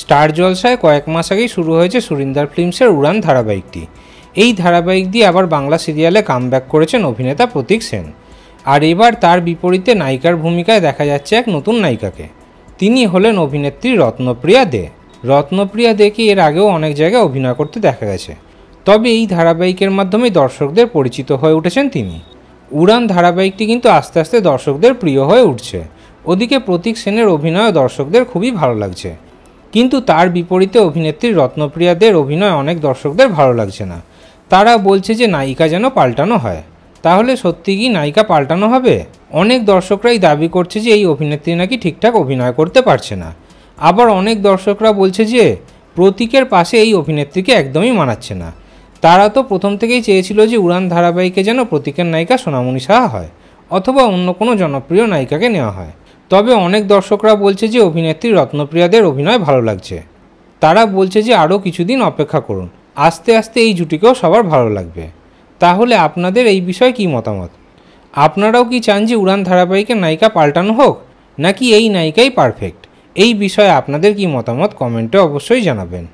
star জলসায় কয়েক মাস আগেই শুরু হয়েছে সুরিন্দার ফিল্মসের উড়ান ধারাবাহিকটি এই ধারাবাহিক দিয়ে আবার বাংলা সিরিয়ালে কামব্যাক করেছেন অভিনেতা প্রতীক সেন আর এবার তার বিপরীতে নায়িকার ভূমিকায় দেখা যাচ্ছে এক নতুন নায়িকাকে তিনি হলেন অভিনেত্রী রত্নপ্রিয়া দে রত্নপ্রিয়া দেকে এর আগেও অনেক জায়গায় অভিনয় করতে দেখা গেছে তবে এই ধারাবাহিকের মাধ্যমে দর্শকদের পরিচিত হয়ে উঠেছেন তিনি উড়ান ধারাবাহিকটি কিন্তু আস্তে আস্তে দর্শকদের প্রিয় হয়ে উঠছে ওদিকে প্রতীক সেনের অভিনয় দর্শকদের খুবই ভালো লাগছে কিন্তু তার বিপরীতে অভিনেত্রী রত্নপ্রিয়াদের অভিনয় অনেক দর্শকদের ভালো লাগছে না তারা বলছে যে নায়িকা যেন পাল্টানো হয় তাহলে সত্যি কি নায়িকা পাল্টানো হবে অনেক দর্শকরাই দাবি করছে যে এই অভিনেত্রী নাকি ঠিকঠাক অভিনয় করতে পারছে না আবার অনেক দর্শকরা বলছে যে প্রতীকের পাশে এই অভিনেত্রীকে একদমই মানাচ্ছে না তারা তো প্রথম থেকেই চেয়েছিল যে উড়ান ধারাবাহিকে যেন প্রতীকের নায়িকা সোনামণি সাহা হয় অথবা অন্য কোনো জনপ্রিয় নায়িকাকে নেওয়া হয় তবে অনেক দর্শকরা বলছে যে অভিনেত্রী রত্নপ্রিয়াদের অভিনয় ভালো লাগছে তারা বলছে যে আরও কিছুদিন অপেক্ষা করুন আস্তে আস্তে এই জুটিকেও সবার ভালো লাগবে তাহলে আপনাদের এই বিষয়ে কি মতামত আপনারাও কি চান যে উড়ান ধারাবাহিকের নায়িকা পাল্টানো হোক নাকি এই নায়িকাই পারফেক্ট এই বিষয়ে আপনাদের কি মতামত কমেন্টে অবশ্যই জানাবেন